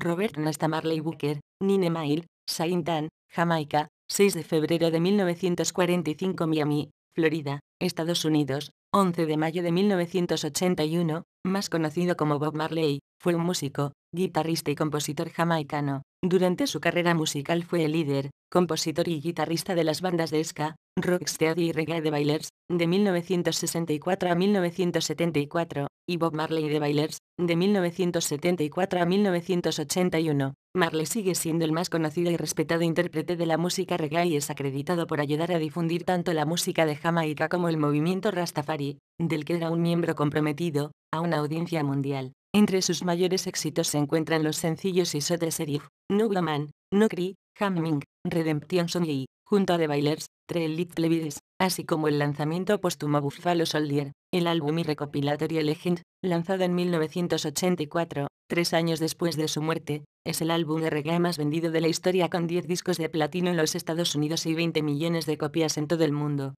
Robert Nesta Marley Booker, Nine Mile, Anne, Jamaica, 6 de febrero de 1945 Miami, Florida, Estados Unidos, 11 de mayo de 1981, más conocido como Bob Marley, fue un músico, guitarrista y compositor jamaicano. Durante su carrera musical fue el líder, compositor y guitarrista de las bandas de ska, rocksteady y reggae de Bailers, de 1964 a 1974, y Bob Marley de Bailers, de 1974 a 1981. Marley sigue siendo el más conocido y respetado intérprete de la música reggae y es acreditado por ayudar a difundir tanto la música de Jamaica como el movimiento Rastafari, del que era un miembro comprometido, una audiencia mundial. Entre sus mayores éxitos se encuentran los sencillos Iso de Serif, No Woman, No Hamming, Redemption Song y, junto a The Bailers, Trail Little así como el lanzamiento póstumo Buffalo Soldier, el álbum y recopilatorio Legend, lanzado en 1984, tres años después de su muerte, es el álbum reggae más vendido de la historia con 10 discos de platino en los Estados Unidos y 20 millones de copias en todo el mundo.